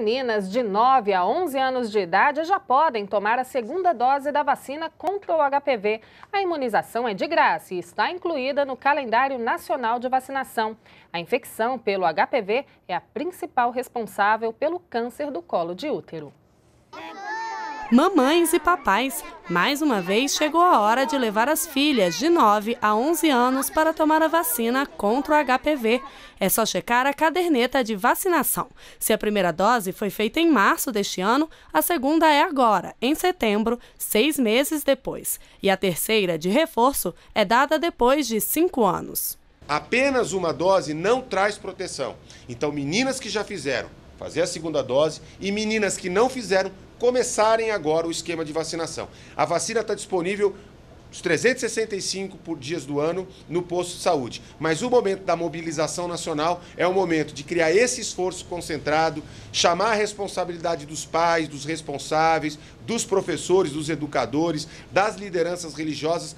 meninas de 9 a 11 anos de idade já podem tomar a segunda dose da vacina contra o HPV. A imunização é de graça e está incluída no calendário nacional de vacinação. A infecção pelo HPV é a principal responsável pelo câncer do colo de útero. Mamães e papais, mais uma vez chegou a hora de levar as filhas de 9 a 11 anos para tomar a vacina contra o HPV. É só checar a caderneta de vacinação. Se a primeira dose foi feita em março deste ano, a segunda é agora, em setembro, seis meses depois. E a terceira, de reforço, é dada depois de cinco anos. Apenas uma dose não traz proteção. Então, meninas que já fizeram, fazer a segunda dose, e meninas que não fizeram, começarem agora o esquema de vacinação. A vacina está disponível os 365 por dias do ano no posto de saúde. Mas o momento da mobilização nacional é o momento de criar esse esforço concentrado, chamar a responsabilidade dos pais, dos responsáveis, dos professores, dos educadores, das lideranças religiosas,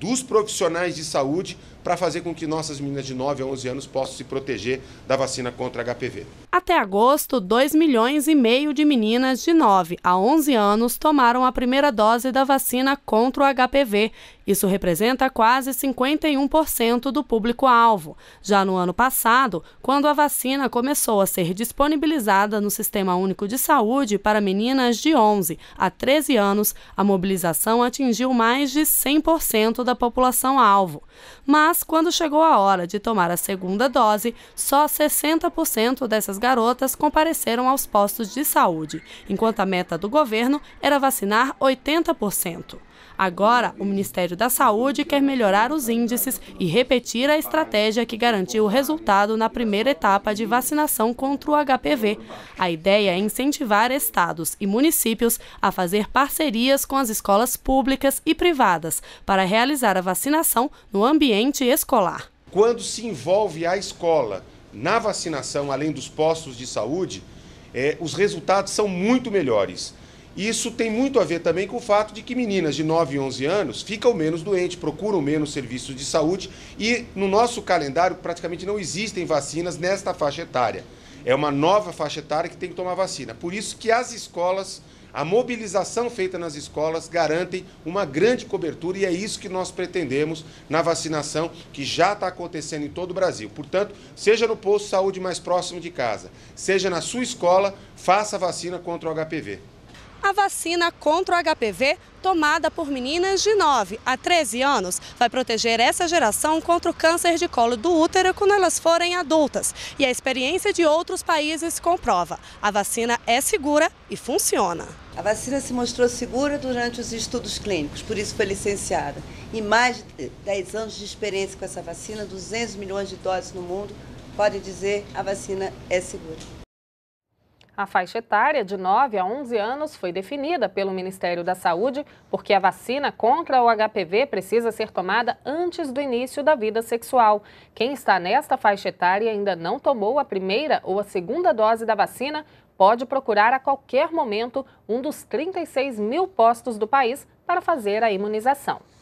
dos profissionais de saúde, para fazer com que nossas meninas de 9 a 11 anos possam se proteger da vacina contra HPV. Até agosto, 2 milhões e meio de meninas de 9 a 11 anos tomaram a primeira dose da vacina contra o HPV. Isso representa quase 51% do público-alvo. Já no ano passado, quando a vacina começou a ser disponibilizada no Sistema Único de Saúde para meninas de 11 a 13 anos, a mobilização atingiu mais de 100% da população-alvo. Mas, quando chegou a hora de tomar a segunda dose, só 60% dessas garotas compareceram aos postos de saúde, enquanto a meta do governo era vacinar 80%. Agora, o Ministério da Saúde quer melhorar os índices e repetir a estratégia que garantiu o resultado na primeira etapa de vacinação contra o HPV. A ideia é incentivar estados e municípios a fazer parcerias com as escolas públicas e privadas para realizar a vacinação no ambiente escolar. Quando se envolve a escola, na vacinação, além dos postos de saúde, é, os resultados são muito melhores. Isso tem muito a ver também com o fato de que meninas de 9 e 11 anos ficam menos doentes, procuram menos serviços de saúde e no nosso calendário praticamente não existem vacinas nesta faixa etária. É uma nova faixa etária que tem que tomar vacina. Por isso que as escolas a mobilização feita nas escolas garantem uma grande cobertura e é isso que nós pretendemos na vacinação que já está acontecendo em todo o Brasil. Portanto, seja no posto de saúde mais próximo de casa, seja na sua escola, faça a vacina contra o HPV a vacina contra o HPV tomada por meninas de 9 a 13 anos vai proteger essa geração contra o câncer de colo do útero quando elas forem adultas. E a experiência de outros países comprova. A vacina é segura e funciona. A vacina se mostrou segura durante os estudos clínicos, por isso foi licenciada. E mais de 10 anos de experiência com essa vacina, 200 milhões de doses no mundo, pode dizer a vacina é segura. A faixa etária de 9 a 11 anos foi definida pelo Ministério da Saúde porque a vacina contra o HPV precisa ser tomada antes do início da vida sexual. Quem está nesta faixa etária e ainda não tomou a primeira ou a segunda dose da vacina pode procurar a qualquer momento um dos 36 mil postos do país para fazer a imunização.